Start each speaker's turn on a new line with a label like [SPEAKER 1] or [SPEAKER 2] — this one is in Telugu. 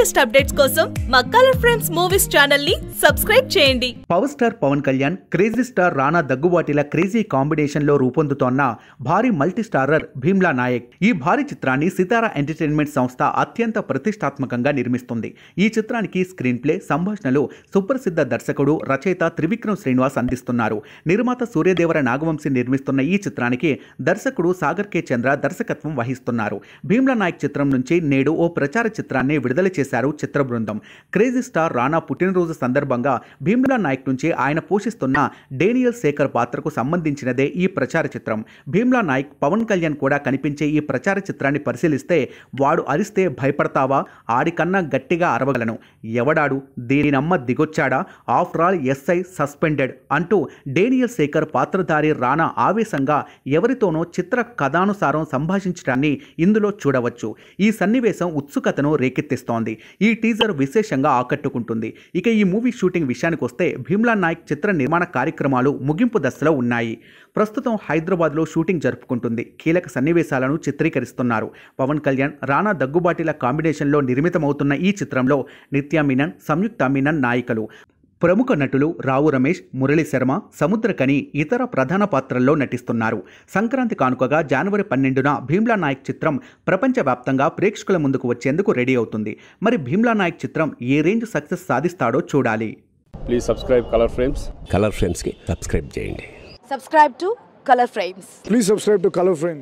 [SPEAKER 1] లేటెస్ట్ అప్డేట్స్ కోసం మా కలర్ ఫ్రెండ్స్ మూవీస్ ఛానల్ ని సబ్స్క్రైబ్ చేయండి
[SPEAKER 2] power star Pawan Kalyan crazy star Rana దగ్గుబాటిల క్రేజీ కాంబినేషన్ లో రూపొందుతోన్న భారీ మల్టీ స్టారర్ భీమ్లా నాయక్ ఈ భారీ చిత్రాన్ని సితారా ఎంటర్టైన్మెంట్ సంస్థ అత్యంత ప్రతిష్టాత్మకంగా నిర్మిస్తుంది ఈ చిత్రానికి స్క్రీన్ ప్లే సంభాషణలు సుప్రసిద్ధ దర్శకుడు రచయిత త్రివిక్రమ్ శ్రీనివాస్ అందిస్తున్నారు నిర్మాత సూర్యదేవర నాగవంశీ నిర్మిస్తున్న ఈ చిత్రానికి దర్శకుడు సాగర్ కే చంద్ర దర్శకత్వం వహిస్తున్నారు భీమ్లా నాయక్ చిత్రం నుంచి నేడు ఓ ప్రచార చిత్రాన్ని విడుదల చేశారు చేశారు చిత్ర బృందం క్రేజీ స్టార్ రానా పుట్టినరోజు సందర్భంగా భీమ్లా నాయక్ నుంచి ఆయన పోషిస్తున్న డేనియల్ శేఖర్ పాత్రకు సంబంధించినదే ఈ ప్రచార చిత్రం భీమ్లా నాయక్ పవన్ కళ్యాణ్ కూడా కనిపించే ఈ ప్రచార చిత్రాన్ని పరిశీలిస్తే వాడు అరిస్తే భయపడతావా ఆడికన్నా గట్టిగా అరవగలను ఎవడాడు దీనినమ్మ దిగొచ్చాడా ఆఫ్టర్ ఆల్ ఎస్ఐ సస్పెండెడ్ అంటూ డేనియల్ శేఖర్ పాత్రధారి రానా ఆవేశంగా ఎవరితోనో చిత్ర కథానుసారం సంభాషించడాన్ని ఇందులో చూడవచ్చు ఈ సన్నివేశం ఉత్సుకతను రేకెత్తిస్తోంది ఈ టీజర్ విశేషంగా ఆకట్టుకుంటుంది ఇక ఈ మూవీ షూటింగ్ విషయానికి వస్తే భీమ్లా నాయక్ చిత్ర నిర్మాణ కార్యక్రమాలు ముగింపు దశలో ఉన్నాయి ప్రస్తుతం హైదరాబాద్లో షూటింగ్ జరుపుకుంటుంది కీలక సన్నివేశాలను చిత్రీకరిస్తున్నారు పవన్ కళ్యాణ్ రానా దగ్గుబాటిల కాంబినేషన్లో నిర్మితమవుతున్న ఈ చిత్రంలో నిత్యా మీనన్ సంయుక్త మీనన్ నాయకులు ప్రముఖ నటులు రావు రమేష్ మురళి శర్మ సముద్రకని ఇతర ప్రధాన పాత్రల్లో నటిస్తున్నారు సంక్రాంతి కానుకగా జనవరి పన్నెండున భీమ్లా నాయక్ చిత్రం ప్రపంచవ్యాప్తంగా ప్రేక్షకుల ముందుకు వచ్చేందుకు రెడీ అవుతుంది మరి భీమ్లా నాయక్ చిత్రం ఏ రేంజ్ సక్సెస్ సాధిస్తాడో చూడాలి please subscribe colour frames
[SPEAKER 1] colour frames కి సబ్స్క్రైబ్ చేయండి subscribe to colour frames please subscribe to colour frames